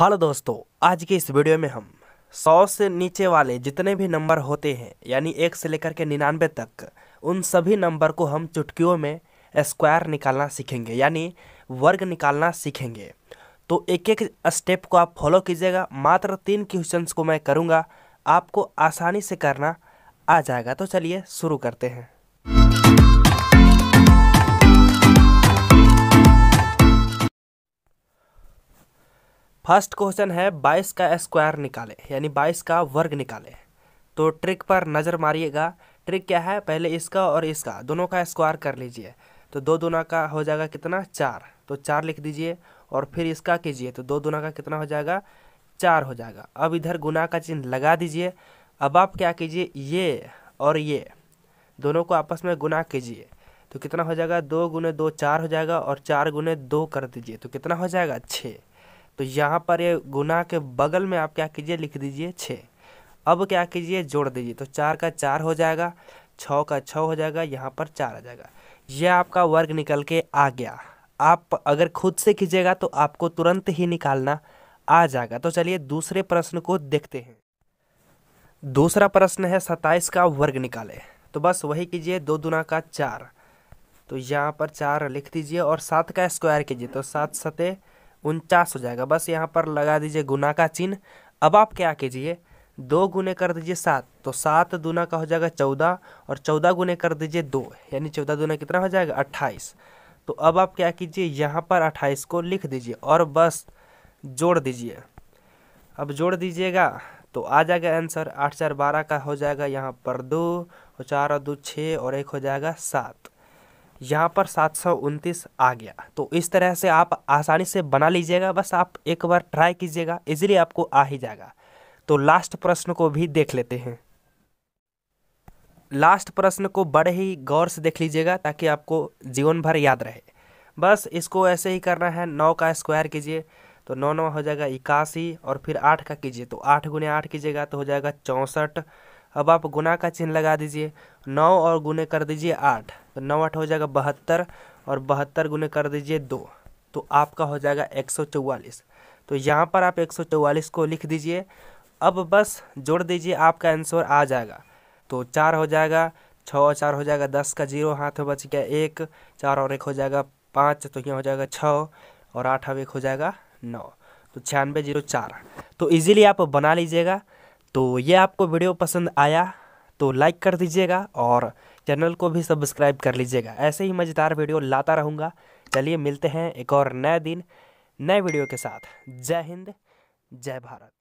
hello दोस्तों आज के इस वीडियो में हम सौ से नीचे वाले जितने भी नंबर होते हैं यानी एक से लेकर के निन्यानवे तक उन सभी नंबर को हम चुटकियों में स्क्वायर निकालना सीखेंगे यानी वर्ग निकालना सीखेंगे तो एक एक स्टेप को आप फॉलो कीजिएगा मात्र तीन क्वेश्चंस को मैं करूँगा आपको आसानी से करना आ जाएगा तो चलिए शुरू करते हैं फर्स्ट क्वेश्चन है बाईस का स्क्वायर निकालें यानी बाईस का वर्ग निकालें तो ट्रिक पर नज़र मारिएगा ट्रिक क्या है पहले इसका और इसका दोनों का स्क्वायर कर लीजिए तो दो दोना का हो जाएगा कितना चार तो चार लिख दीजिए और फिर इसका कीजिए तो दो दुना का कितना हो जाएगा चार हो जाएगा अब इधर गुना का चिन्ह लगा दीजिए अब आप क्या कीजिए ये और ये दोनों को आपस में गुना कीजिए तो कितना हो जाएगा दो गुने दो चार हो जाएगा और चार गुने दो कर दीजिए तो कितना हो जाएगा छः तो यहाँ पर ये गुना के बगल में आप क्या कीजिए लिख दीजिए छः अब क्या कीजिए जोड़ दीजिए तो चार का चार हो जाएगा छः का छः हो जाएगा यहाँ पर चार आ जाएगा यह आपका वर्ग निकल के आ गया आप अगर खुद से खींचेगा तो आपको तुरंत ही निकालना आ जाएगा तो चलिए दूसरे प्रश्न को देखते हैं दूसरा प्रश्न है सत्ताईस का वर्ग निकाले तो बस वही कीजिए दो दुना का चार तो यहाँ पर चार लिख दीजिए और सात का स्क्वायर कीजिए तो सात सतह उनचास हो जाएगा बस यहाँ पर लगा दीजिए गुना का चिन्ह अब आप क्या कीजिए दो गुने कर दीजिए सात तो सात दुना का हो जाएगा चौदह और चौदह गुने कर दीजिए दो यानी चौदह दुना कितना हो जाएगा अट्ठाईस तो अब आप क्या कीजिए यहाँ पर अट्ठाईस को लिख दीजिए और बस जोड़ दीजिए अब जोड़ दीजिएगा तो आ जाएगा आंसर आठ चार बारह का हो जाएगा यहाँ पर दो और चार और दो छः और एक हो जाएगा सात यहाँ पर सात सौ उनतीस आ गया तो इस तरह से आप आसानी से बना लीजिएगा बस आप एक बार ट्राई कीजिएगा इजीली आपको आ ही जाएगा तो लास्ट प्रश्न को भी देख लेते हैं लास्ट प्रश्न को बड़े ही गौर से देख लीजिएगा ताकि आपको जीवन भर याद रहे बस इसको ऐसे ही करना है नौ का स्क्वायर कीजिए तो नौ नौ हो जाएगा इक्यासी और फिर आठ का कीजिए तो आठ गुने आठ कीजिएगा तो हो जाएगा चौंसठ अब आप गुना का चिन्ह लगा दीजिए नौ और गुने कर दीजिए आठ तो नौ आठ हो जाएगा बहत्तर और बहत्तर गुने कर दीजिए दो तो आपका हो जाएगा एक सौ चौवालीस तो यहाँ पर आप एक सौ चौवालीस को लिख दीजिए अब बस जोड़ दीजिए आपका आंसर आ जाएगा तो चार हो जाएगा छः और चार हो जाएगा दस का जीरो हाथ में बच गया एक चार और एक हो जाएगा पाँच तो यहाँ हो जाएगा छः और आठ और एक हो जाएगा नौ तो छियानवे जीरो चार तो ईज़िली आप बना लीजिएगा तो ये आपको वीडियो पसंद आया तो लाइक कर दीजिएगा और चैनल को भी सब्सक्राइब कर लीजिएगा ऐसे ही मज़ेदार वीडियो लाता रहूँगा चलिए मिलते हैं एक और नए दिन नए वीडियो के साथ जय हिंद जय भारत